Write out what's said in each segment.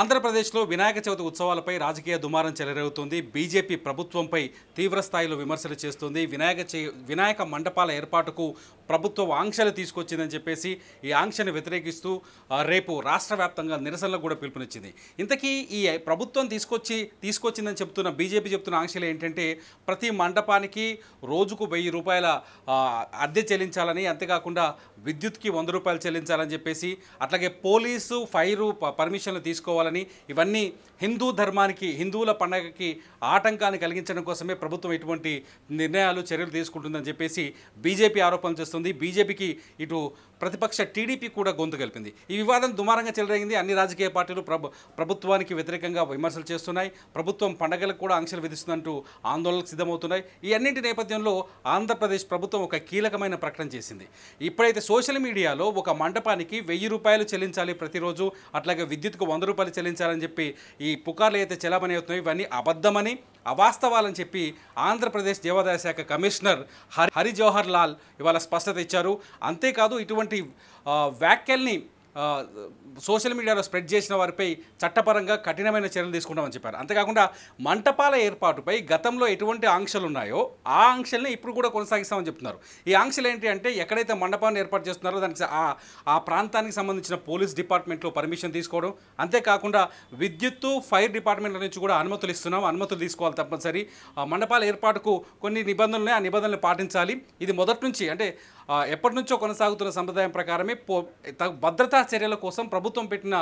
ఆంధ్రప్రదేశ్లో వినాయక చవితి ఉత్సవాలపై రాజకీయ దుమారం చెలరేగుతుంది బీజేపీ ప్రభుత్వంపై తీవ్రస్థాయిలో విమర్శలు చేస్తుంది వినాయక వినాయక మండపాల ఏర్పాటుకు ప్రభుత్వం ఆంక్షలు తీసుకొచ్చిందని చెప్పేసి ఈ ఆంక్షను వ్యతిరేకిస్తూ రేపు రాష్ట్ర వ్యాప్తంగా నిరసనలకు కూడా పిలుపునిచ్చింది ఇంతకీ ఈ ప్రభుత్వం తీసుకొచ్చి తీసుకొచ్చిందని చెప్తున్న బీజేపీ చెప్తున్న ఆంక్షలు ఏంటంటే ప్రతి మండపానికి రోజుకు వెయ్యి రూపాయల అద్దె చెల్లించాలని అంతేకాకుండా విద్యుత్కి వంద రూపాయలు చెల్లించాలని చెప్పేసి అట్లాగే పోలీసు ఫైరు పర్మిషన్లు తీసుకోవాలని ఇవన్నీ హిందూ ధర్మానికి హిందువుల పండగకి ఆటంకాన్ని కలిగించడం కోసమే ప్రభుత్వం ఇటువంటి నిర్ణయాలు చర్యలు తీసుకుంటుందని చెప్పేసి బీజేపీ ఆరోపణలు చేస్తుంది ఉంది బీజేపీకి ఇటు ప్రతిపక్ష టీడీపీ కూడా గొంతు కలిపింది ఈ వివాదం దుమారంగా చెలరేగింది అన్ని రాజకీయ పార్టీలు ప్రభు ప్రభుత్వానికి వ్యతిరేకంగా విమర్శలు చేస్తున్నాయి ప్రభుత్వం పండగలకు కూడా ఆంక్షలు విధిస్తుందంటూ ఆందోళనకు సిద్ధమవుతున్నాయి ఈ అన్నింటి నేపథ్యంలో ఆంధ్రప్రదేశ్ ప్రభుత్వం ఒక కీలకమైన ప్రకటన చేసింది ఇప్పుడైతే సోషల్ మీడియాలో ఒక మండపానికి వెయ్యి రూపాయలు చెల్లించాలి ప్రతిరోజు అట్లాగే విద్యుత్కు వంద రూపాయలు చెల్లించాలని చెప్పి ఈ పుకార్లు అయితే చెలామణి అవుతున్నాయి ఇవన్నీ అబద్ధమని అవాస్తవాలని చెప్పి ఆంధ్రప్రదేశ్ దేవాదాయ శాఖ కమిషనర్ హరి హరిజవహర్ జవహర్ లాల్ ఇవాళ స్పష్టం స్పష్టత ఇచ్చారు అంతేకాదు ఇటువంటి వ్యాఖ్యల్ని సోషల్ మీడియాలో స్ప్రెడ్ చేసిన వారిపై చట్టపరంగా కఠినమైన చర్యలు తీసుకుంటామని చెప్పారు అంతేకాకుండా మంటపాల ఏర్పాటుపై గతంలో ఎటువంటి ఆంక్షలు ఉన్నాయో ఆ ఆంక్షల్ని ఇప్పుడు కూడా కొనసాగిస్తామని చెప్తున్నారు ఈ ఆంక్షలు ఏంటి అంటే ఎక్కడైతే మండపాన్ని ఏర్పాటు చేస్తున్నారో దానికి ఆ ప్రాంతానికి సంబంధించిన పోలీస్ డిపార్ట్మెంట్లో పర్మిషన్ తీసుకోవడం అంతేకాకుండా విద్యుత్తు ఫైర్ డిపార్ట్మెంట్ల నుంచి కూడా అనుమతులు ఇస్తున్నాం అనుమతులు తీసుకోవాలి తప్పనిసరి మండపాల ఏర్పాటుకు కొన్ని నిబంధనలు ఆ నిబంధనలు పాటించాలి ఇది మొదటి నుంచి అంటే ఎప్పటి నుంచో కొనసాగుతున్న సంప్రదాయం ప్రకారమే పో భద్రతా చర్యల కోసం ప్రభుత్వం పెట్టిన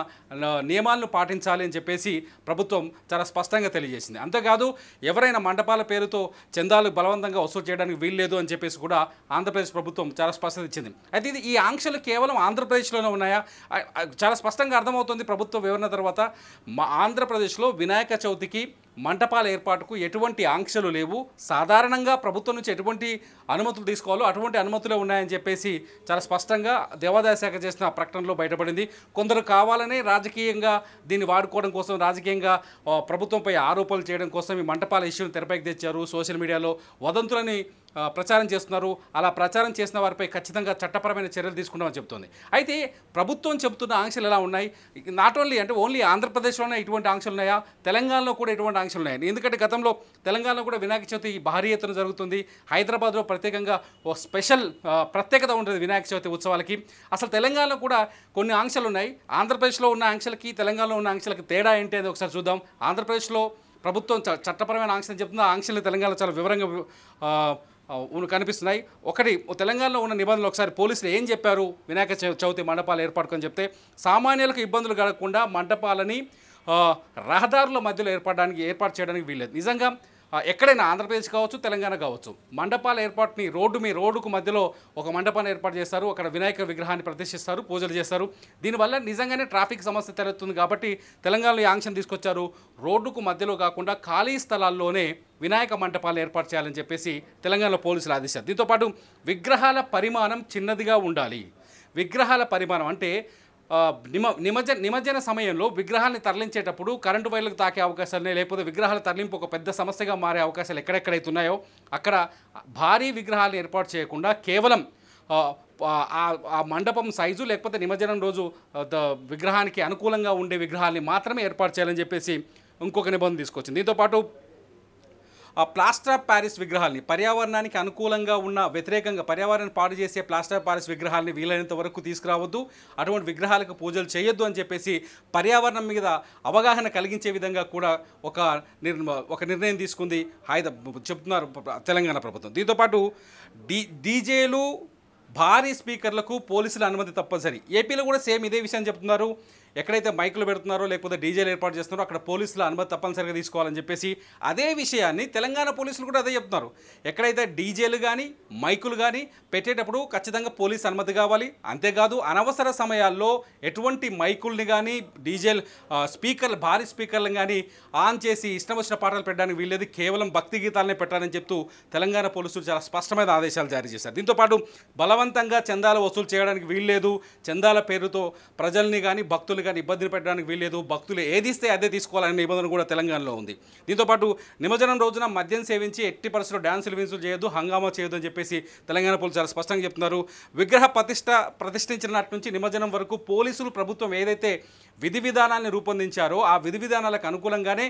నియమాలను పాటించాలి అని చెప్పేసి ప్రభుత్వం చాలా స్పష్టంగా తెలియజేసింది అంతేకాదు ఎవరైనా మండపాల పేరుతో చందాలు బలవంతంగా వసూలు చేయడానికి వీల్లేదు అని చెప్పేసి కూడా ఆంధ్రప్రదేశ్ ప్రభుత్వం చాలా స్పష్టత ఇచ్చింది అయితే ఇది ఈ ఆంక్షలు కేవలం ఆంధ్రప్రదేశ్లోనే ఉన్నాయా చాలా స్పష్టంగా అర్థమవుతుంది ప్రభుత్వ వివరణ తర్వాత మా ఆంధ్రప్రదేశ్లో వినాయక చవితికి మంటపాల ఏర్పాటుకు ఎటువంటి ఆంక్షలు లేవు సాధారణంగా ప్రభుత్వం నుంచి ఎటువంటి అనుమతులు తీసుకోవాలో అటువంటి అనుమతులే ఉన్నాయని చెప్పేసి చాలా స్పష్టంగా దేవాదాయ శాఖ చేసిన ప్రకటనలో బయటపడింది కొందరు కావాలనే రాజకీయంగా దీన్ని వాడుకోవడం కోసం రాజకీయంగా ప్రభుత్వంపై ఆరోపణలు చేయడం కోసం ఈ మంటపాల ఇష్యూని తెరపైకి తెచ్చారు సోషల్ మీడియాలో వదంతులని ప్రచారం చేస్తున్నారు అలా ప్రచారం చేసిన వారిపై ఖచ్చితంగా చట్టపరమైన చర్యలు తీసుకుంటామని చెబుతోంది అయితే ప్రభుత్వం చెబుతున్న ఆంక్షలు ఎలా ఉన్నాయి నాట్ ఓన్లీ అంటే ఓన్లీ ఆంధ్రప్రదేశ్లోనే ఇటువంటి ఆంక్షలు ఉన్నాయా తెలంగాణలో కూడా ఇటువంటి ఆంక్షలు ఉన్నాయి ఎందుకంటే గతంలో తెలంగాణలో కూడా వినాయక చవితి భారీ ఎత్తున జరుగుతుంది హైదరాబాద్లో ప్రత్యేకంగా ఓ స్పెషల్ ప్రత్యేకత ఉంటుంది వినాయక చవితి ఉత్సవాలకి అసలు తెలంగాణలో కూడా కొన్ని ఆంక్షలు ఉన్నాయి ఆంధ్రప్రదేశ్లో ఉన్న ఆంక్షలకి తెలంగాణలో ఉన్న ఆంక్షలకి తేడా ఏంటి అనేది ఒకసారి చూద్దాం ఆంధ్రప్రదేశ్లో ప్రభుత్వం చట్టపరమైన ఆంక్షలు చెప్తున్న ఆంక్షలు తెలంగాణలో చాలా వివరంగా కనిపిస్తున్నాయి ఒకటి తెలంగాణలో ఉన్న నిబంధనలు ఒకసారి పోలీసులు ఏం చెప్పారు వినాయక చవితి మండపాలు ఏర్పాటుకొని చెప్తే సామాన్యులకు ఇబ్బందులు కలగకుండా మండపాలని రహదారుల మధ్యలో ఏర్పడడానికి ఏర్పాటు చేయడానికి వీల్లేదు నిజంగా ఎక్కడైనా ఆంధ్రప్రదేశ్ కావచ్చు తెలంగాణ కావచ్చు మండపాల ఏర్పాటుని రోడ్డు మీ రోడ్డుకు మధ్యలో ఒక మండపాన్ని ఏర్పాటు చేస్తారు అక్కడ వినాయక విగ్రహాన్ని ప్రదర్శిస్తారు పూజలు చేస్తారు దీనివల్ల నిజంగానే ట్రాఫిక్ సమస్య తలెత్తుంది కాబట్టి తెలంగాణలో యాంక్షన్ తీసుకొచ్చారు రోడ్డుకు మధ్యలో కాకుండా ఖాళీ స్థలాల్లోనే వినాయక మండపాలు ఏర్పాటు చేయాలని చెప్పేసి తెలంగాణలో పోలీసులు ఆదేశారు దీంతోపాటు విగ్రహాల పరిమాణం చిన్నదిగా ఉండాలి విగ్రహాల పరిమాణం అంటే నిమ నిమజ్జన నిమజ్జన సమయంలో విగ్రహాన్ని తరలించేటప్పుడు కరెంటు వైర్లకు తాకే అవకాశాలు లేకపోతే విగ్రహాల తరలింపు ఒక పెద్ద సమస్యగా మారే అవకాశాలు ఎక్కడెక్కడైతున్నాయో అక్కడ భారీ విగ్రహాలను ఏర్పాటు చేయకుండా కేవలం ఆ మండపం సైజు లేకపోతే నిమజ్జనం రోజు విగ్రహానికి అనుకూలంగా ఉండే విగ్రహాన్ని మాత్రమే ఏర్పాటు చేయాలని చెప్పేసి ఇంకొక నిబంధన తీసుకొచ్చింది దీంతోపాటు ఆ ప్లాస్టర్ ఆఫ్ ప్యారిస్ విగ్రహాల్ని పర్యావరణానికి అనుకూలంగా ఉన్న వ్యతిరేకంగా పర్యావరణ పాడు చేసే ప్లాస్టర్ ఆఫ్ ప్యారిస్ విగ్రహాల్ని వీలైనంత వరకు తీసుకురావద్దు అటువంటి విగ్రహాలకు పూజలు చేయొద్దు అని చెప్పేసి పర్యావరణం మీద అవగాహన కలిగించే విధంగా కూడా ఒక నిర్ ఒక నిర్ణయం తీసుకుంది హాయిద చెప్తున్నారు తెలంగాణ ప్రభుత్వం దీంతోపాటు డీ డీజేలు భారీ స్పీకర్లకు పోలీసుల అనుమతి తప్పనిసరి ఏపీలో కూడా సేమ్ ఇదే విషయం చెప్తున్నారు ఎక్కడైతే మైకులు పెడుతున్నారో లేకపోతే డీజేలు ఏర్పాటు చేస్తున్నారో అక్కడ పోలీసులు అనుమతి తప్పనిసరిగా తీసుకోవాలని చెప్పేసి అదే విషయాన్ని తెలంగాణ పోలీసులు కూడా అదే చెప్తున్నారు ఎక్కడైతే డీజేలు కానీ మైకులు కానీ పెట్టేటప్పుడు ఖచ్చితంగా పోలీసు అనుమతి కావాలి అంతేకాదు అనవసర సమయాల్లో ఎటువంటి మైకుల్ని కానీ డీజేల్ స్పీకర్లు భారీ స్పీకర్లను కానీ ఆన్ చేసి ఇష్టం వచ్చిన పాటలు పెట్టడానికి వీల్లేదు కేవలం భక్తి గీతాలనే పెట్టాలని చెప్తూ తెలంగాణ పోలీసులు చాలా స్పష్టమైన ఆదేశాలు జారీ చేశారు దీంతోపాటు బలవంతంగా చందాలు వసూలు చేయడానికి వీల్లేదు చందాల పేరుతో ప్రజల్ని కానీ భక్తులు భక్తులు కానీ ఇబ్బందిని పెట్టడానికి వీల్లేదు భక్తులు ఏది ఇస్తే అదే తీసుకోవాలనే నిబంధన కూడా తెలంగాణలో ఉంది దీంతోపాటు నిమజ్జనం రోజున మద్యం సేవించి ఎట్టి పరిస్థితుల్లో డ్యాన్సులు విన్సులు చేయొద్దు హంగామా చేయొద్దు అని చెప్పేసి తెలంగాణ పోలీసు చాలా స్పష్టంగా చెప్తున్నారు విగ్రహ ప్రతిష్ట ప్రతిష్ఠించిన నాటి నుంచి నిమజ్జనం వరకు పోలీసులు ప్రభుత్వం ఏదైతే విధి విధానాన్ని రూపొందించారో ఆ విధి విధానాలకు అనుకూలంగానే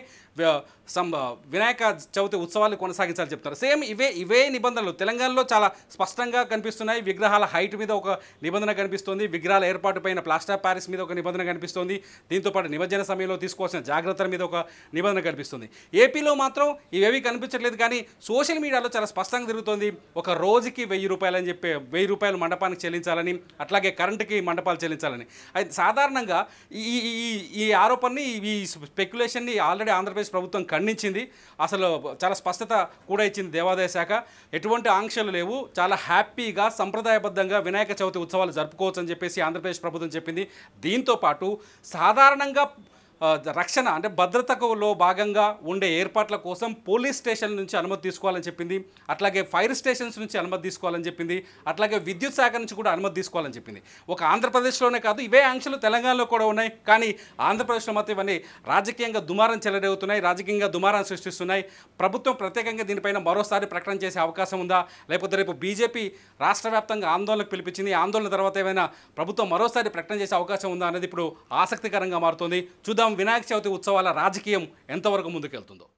వినాయక చవితి ఉత్సవాలు కొనసాగించాలని చెప్తారు సేమ్ ఇవే ఇవే నిబంధనలు తెలంగాణలో చాలా స్పష్టంగా కనిపిస్తున్నాయి విగ్రహాల హైట్ మీద ఒక నిబంధన కనిపిస్తుంది విగ్రహాల ఏర్పాటు పైన ప్లాస్టర్ ప్యారిస్ మీద ఒక నిబంధన కనిపిస్తుంది కనిపిస్తోంది దీంతోపాటు నిమజ్జన సమయంలో తీసుకోవాల్సిన జాగ్రత్తల మీద ఒక నిబంధన కనిపిస్తుంది ఏపీలో మాత్రం ఇవేవి కనిపించట్లేదు కానీ సోషల్ మీడియాలో చాలా స్పష్టంగా తిరుగుతోంది ఒక రోజుకి వెయ్యి రూపాయలు అని చెప్పి వెయ్యి రూపాయలు మండపానికి చెల్లించాలని అట్లాగే కరెంటుకి మండపాలు చెల్లించాలని అయితే సాధారణంగా ఈ ఈ ఆరోపణని ఈ స్పెక్యులేషన్ని ఆల్రెడీ ఆంధ్రప్రదేశ్ ప్రభుత్వం ఖండించింది అసలు చాలా స్పష్టత కూడా ఇచ్చింది దేవాదాయ శాఖ ఎటువంటి ఆంక్షలు లేవు చాలా హ్యాపీగా సంప్రదాయబద్ధంగా వినాయక చవితి ఉత్సవాలు జరుపుకోవచ్చు అని చెప్పేసి ఆంధ్రప్రదేశ్ ప్రభుత్వం చెప్పింది దీంతో పాటు సాధారణంగా రక్షణ అంటే భద్రతలో భాగంగా ఉండే ఏర్పాట్ల కోసం పోలీస్ స్టేషన్ నుంచి అనుమతి తీసుకోవాలని చెప్పింది అట్లాగే ఫైర్ స్టేషన్స్ నుంచి అనుమతి తీసుకోవాలని చెప్పింది అట్లాగే విద్యుత్ శాఖ నుంచి కూడా అనుమతి తీసుకోవాలని చెప్పింది ఒక ఆంధ్రప్రదేశ్లోనే కాదు ఇవే ఆంక్షలు తెలంగాణలో కూడా ఉన్నాయి కానీ ఆంధ్రప్రదేశ్లో మాత్రం ఇవన్నీ రాజకీయంగా దుమారం చెలరేగుతున్నాయి రాజకీయంగా దుమారం సృష్టిస్తున్నాయి ప్రభుత్వం ప్రత్యేకంగా దీనిపైన మరోసారి ప్రకటన చేసే అవకాశం ఉందా లేకపోతే రేపు బీజేపీ రాష్ట్ర వ్యాప్తంగా ఆందోళనకు పిలిపించింది ఆందోళన తర్వాత ఏమైనా ప్రభుత్వం మరోసారి ప్రకటన చేసే అవకాశం ఉందా అనేది ఇప్పుడు ఆసక్తికరంగా మారుతుంది చూద్దాం వినాయక చవితి ఉత్సవాల రాజకీయం ఎంతవరకు ముందుకెళ్తుందో